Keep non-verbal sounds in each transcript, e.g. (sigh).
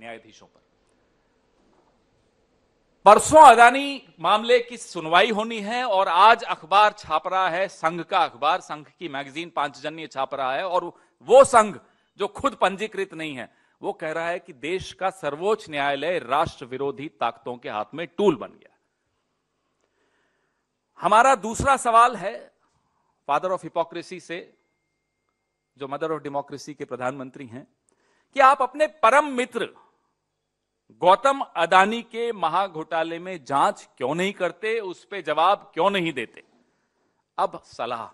न्यायाधीशों पर परसों अदानी मामले की सुनवाई होनी है और आज अखबार छाप रहा है संघ का अखबार संघ की मैगजीन पांचजन्य छाप रहा है और वो संघ जो खुद पंजीकृत नहीं है वो कह रहा है कि देश का सर्वोच्च न्यायालय राष्ट्र विरोधी ताकतों के हाथ में टूल बन गया हमारा दूसरा सवाल है फादर ऑफ हिपोक्रेसी से जो मदर ऑफ डेमोक्रेसी के प्रधानमंत्री हैं कि आप अपने परम मित्र गौतम अदानी के महाघोटाले में जांच क्यों नहीं करते उस पर जवाब क्यों नहीं देते अब सलाह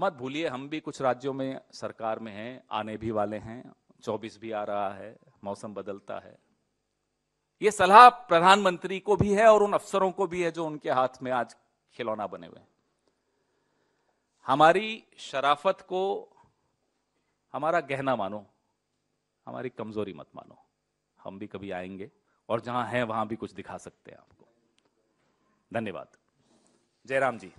मत भूलिए हम भी कुछ राज्यों में सरकार में हैं आने भी वाले हैं 24 भी आ रहा है मौसम बदलता है यह सलाह प्रधानमंत्री को भी है और उन अफसरों को भी है जो उनके हाथ में आज खिलौना बने हुए हमारी शराफत को हमारा गहना मानो हमारी कमजोरी मत मानो हम भी कभी आएंगे और जहां हैं वहां भी कुछ दिखा सकते हैं आपको धन्यवाद जयराम जी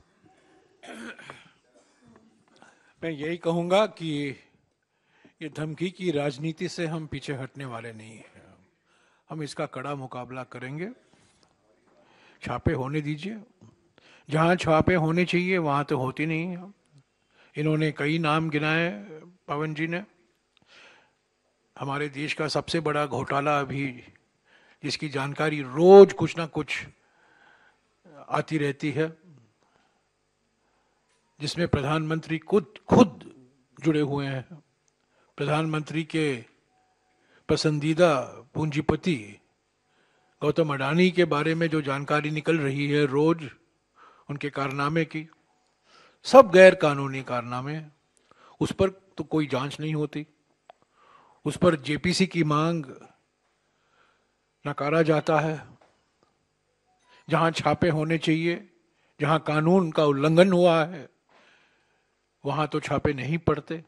मैं यही कहूंगा कि ये धमकी की राजनीति से हम पीछे हटने वाले नहीं हैं हम इसका कड़ा मुकाबला करेंगे छापे होने दीजिए जहाँ छापे होने चाहिए वहाँ तो होती नहीं है इन्होंने कई नाम गिनाए पवन जी ने हमारे देश का सबसे बड़ा घोटाला अभी जिसकी जानकारी रोज कुछ ना कुछ आती रहती है जिसमें प्रधानमंत्री खुद खुद जुड़े हुए हैं प्रधानमंत्री के पसंदीदा पूंजीपति गौतम अडानी के बारे में जो जानकारी निकल रही है रोज उनके कारनामे की सब गैर कानूनी कारनामे उस पर तो कोई जांच नहीं होती उस पर जेपीसी की मांग नकारा जाता है जहां छापे होने चाहिए जहां कानून का उल्लंघन हुआ है वहां तो छापे नहीं पड़ते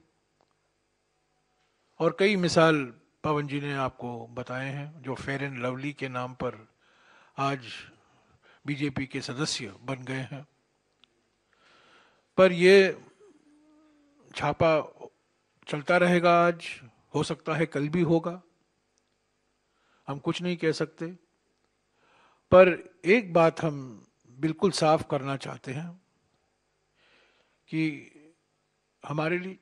और कई मिसाल पवन जी ने आपको बताए हैं जो फेयर एंड लवली के नाम पर आज बीजेपी के सदस्य बन गए हैं पर ये छापा चलता रहेगा आज हो सकता है कल भी होगा हम कुछ नहीं कह सकते पर एक बात हम बिल्कुल साफ करना चाहते हैं कि हमारे लिए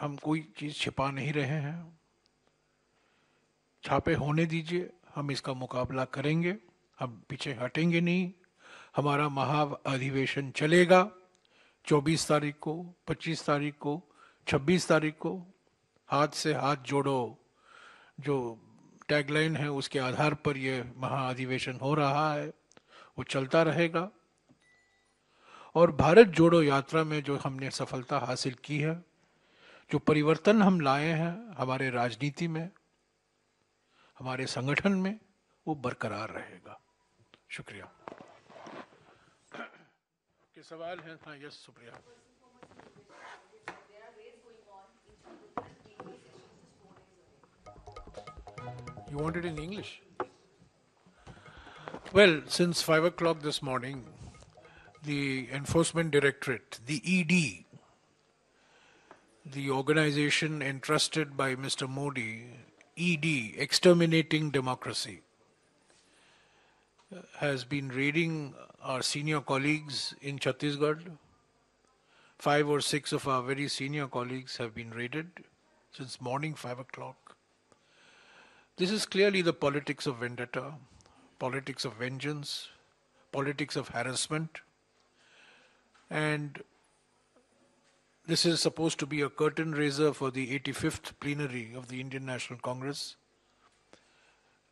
हम कोई चीज़ छिपा नहीं रहे हैं छापे होने दीजिए हम इसका मुकाबला करेंगे हम पीछे हटेंगे नहीं हमारा महा अधिवेशन चलेगा 24 तारीख को 25 तारीख को 26 तारीख को हाथ से हाथ जोड़ो जो टैगलाइन है उसके आधार पर यह महाअधिवेशन हो रहा है वो चलता रहेगा और भारत जोड़ो यात्रा में जो हमने सफलता हासिल की है जो परिवर्तन हम लाए हैं हमारे राजनीति में हमारे संगठन में वो बरकरार रहेगा शुक्रिया (clears throat) के सवाल है हाँ yes Supriya You want it in English? Well, since 5 o'clock this morning, the Enforcement Directorate, the ED, the organization entrusted by Mr. Modi, ED, Exterminating Democracy, has been raiding our senior colleagues in Chhattisgarh. Five or six of our very senior colleagues have been raided since morning 5 o'clock. This is clearly the politics of vendetta, politics of vengeance, politics of harassment, and this is supposed to be a curtain raiser for the 85th plenary of the Indian National Congress.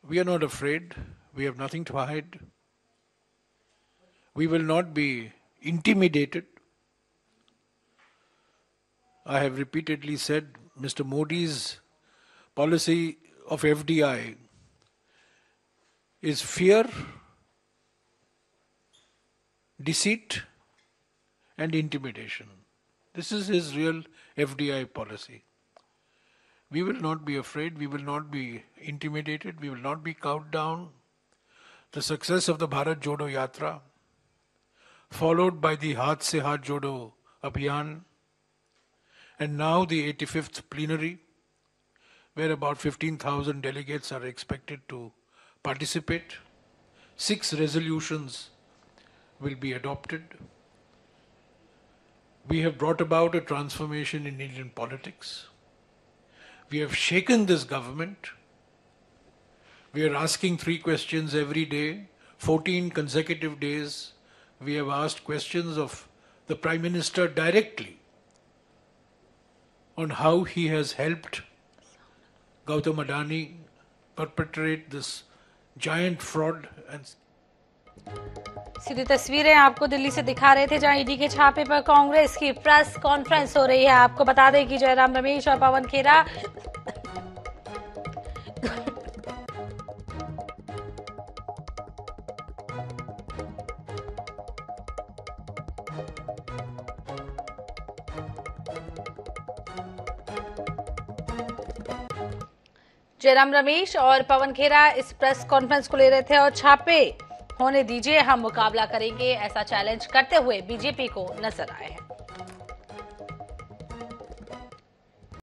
We are not afraid. We have nothing to hide. We will not be intimidated. I have repeatedly said Mr. Modi's policy of FDI is fear, deceit, and intimidation. This is his real FDI policy. We will not be afraid, we will not be intimidated, we will not be cowed down. The success of the Bharat Jodo Yatra, followed by the Haath Se Haath Jodo Abhiyan, and now the 85th plenary where about 15,000 delegates are expected to participate. Six resolutions will be adopted. We have brought about a transformation in Indian politics. We have shaken this government. We are asking three questions every day. 14 consecutive days, we have asked questions of the Prime Minister directly on how he has helped Gautam Adani perpetrate this giant fraud and सीधी तस्वीरें आपको दिल्ली से दिखा रहे थे जहां ED e के छापे पर कांग्रेस की प्रेस कॉन्फ्रेंस हो रही है आपको बता दें कि जयराम रमेश और पवन खेरा जयराम रमेश और पवन खेरा इस प्रेस कॉन्फ्रेंस को ले रहे थे और छापे होने दीजिए हम मुकाबला करेंगे ऐसा चैलेंज करते हुए बीजेपी को नजर आए हैं